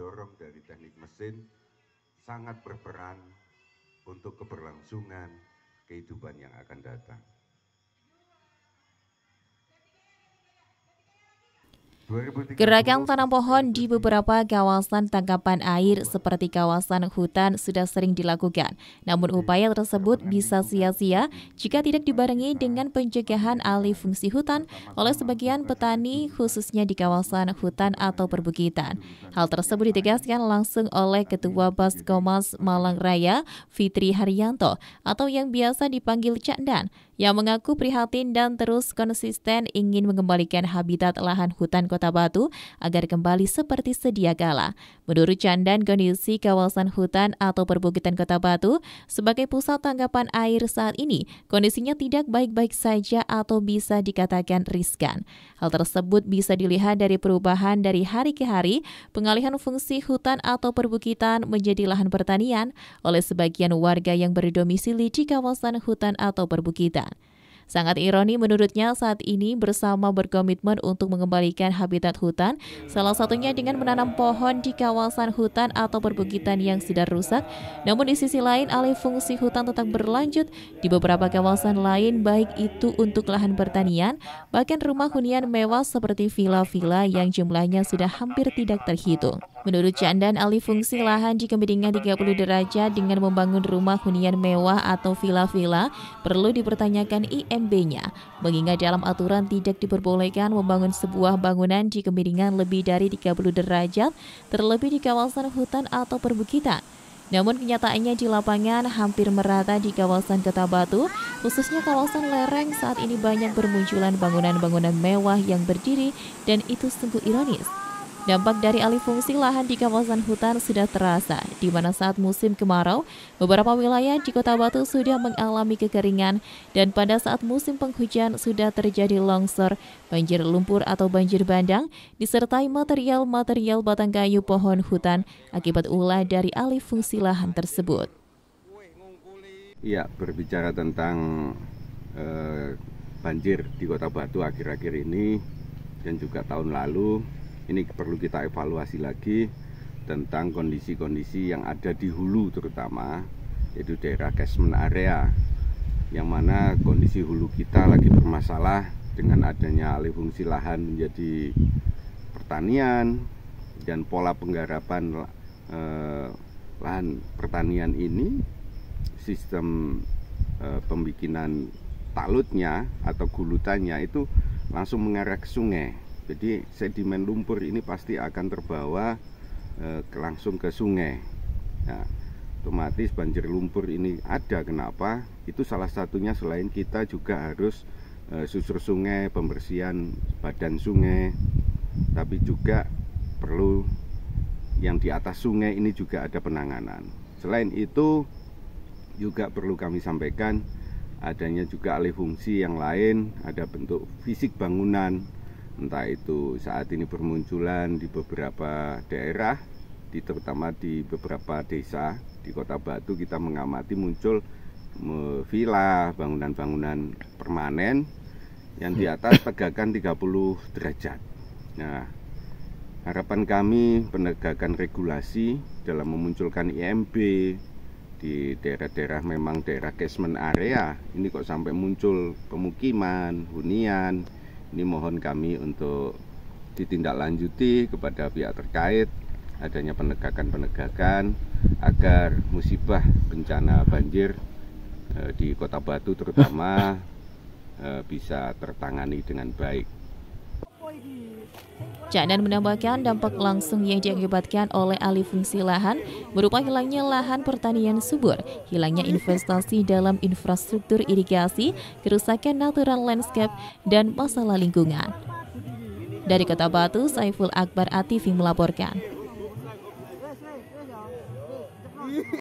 didorong dari teknik mesin sangat berperan untuk keberlangsungan kehidupan yang akan datang. Gerakan tanam pohon di beberapa kawasan tangkapan air seperti kawasan hutan sudah sering dilakukan. Namun upaya tersebut bisa sia-sia jika tidak dibarengi dengan pencegahan alih fungsi hutan oleh sebagian petani khususnya di kawasan hutan atau perbukitan. Hal tersebut ditegaskan langsung oleh Ketua Baskomas Malang Raya Fitri Haryanto atau yang biasa dipanggil Cak Dan yang mengaku prihatin dan terus konsisten ingin mengembalikan habitat lahan hutan Kota Batu agar kembali seperti sedia kala. Menurut Candan, kondisi kawasan hutan atau perbukitan Kota Batu sebagai pusat tanggapan air saat ini kondisinya tidak baik-baik saja atau bisa dikatakan riskan. Hal tersebut bisa dilihat dari perubahan dari hari ke hari, pengalihan fungsi hutan atau perbukitan menjadi lahan pertanian oleh sebagian warga yang berdomisili di kawasan hutan atau perbukitan. Sangat ironi menurutnya saat ini bersama berkomitmen untuk mengembalikan habitat hutan, salah satunya dengan menanam pohon di kawasan hutan atau perbukitan yang sudah rusak. Namun di sisi lain, alih fungsi hutan tetap berlanjut di beberapa kawasan lain baik itu untuk lahan pertanian, bahkan rumah hunian mewah seperti villa-villa yang jumlahnya sudah hampir tidak terhitung. Menurut Candan, alih fungsi lahan di Kemiringan 30 derajat dengan membangun rumah hunian mewah atau villa-villa perlu dipertanyakan IMB-nya, mengingat dalam aturan tidak diperbolehkan membangun sebuah bangunan di kemiringan lebih dari 30 derajat, terlebih di kawasan hutan atau perbukitan. Namun kenyataannya di lapangan hampir merata di kawasan Kota Batu, khususnya kawasan lereng saat ini banyak bermunculan bangunan-bangunan mewah yang berdiri dan itu sungguh ironis. Dampak dari alih fungsi lahan di kawasan hutan sudah terasa, di mana saat musim kemarau, beberapa wilayah di Kota Batu sudah mengalami kekeringan dan pada saat musim penghujan sudah terjadi longsor, banjir lumpur atau banjir bandang, disertai material-material batang kayu pohon hutan akibat ulah dari alih fungsi lahan tersebut. Ya, berbicara tentang eh, banjir di Kota Batu akhir-akhir ini dan juga tahun lalu, ini perlu kita evaluasi lagi tentang kondisi-kondisi yang ada di hulu terutama yaitu daerah catchment area yang mana kondisi hulu kita lagi bermasalah dengan adanya alih fungsi lahan menjadi pertanian dan pola penggarapan eh, lahan pertanian ini sistem eh, pembikinan talutnya atau gulutannya itu langsung mengarah ke sungai jadi sedimen lumpur ini pasti akan terbawa e, langsung ke sungai. ya, otomatis banjir lumpur ini ada. Kenapa? Itu salah satunya selain kita juga harus e, susur sungai, pembersihan badan sungai, tapi juga perlu yang di atas sungai ini juga ada penanganan. Selain itu juga perlu kami sampaikan adanya juga alih fungsi yang lain, ada bentuk fisik bangunan, entah itu saat ini bermunculan di beberapa daerah di terutama di beberapa desa di Kota Batu kita mengamati muncul villa, bangunan-bangunan permanen yang di hmm. atas tegakan 30 derajat. Nah, harapan kami penegakan regulasi dalam memunculkan IMB di daerah-daerah memang daerah casement area ini kok sampai muncul pemukiman, hunian, ini mohon kami untuk ditindaklanjuti kepada pihak terkait adanya penegakan-penegakan agar musibah bencana banjir e, di Kota Batu terutama e, bisa tertangani dengan baik. Canan menambahkan dampak langsung yang diakibatkan oleh alih fungsi lahan berupa hilangnya lahan pertanian subur, hilangnya investasi dalam infrastruktur irigasi, kerusakan natural landscape, dan masalah lingkungan. Dari Kota Batu, Saiful Akbar Atifi melaporkan.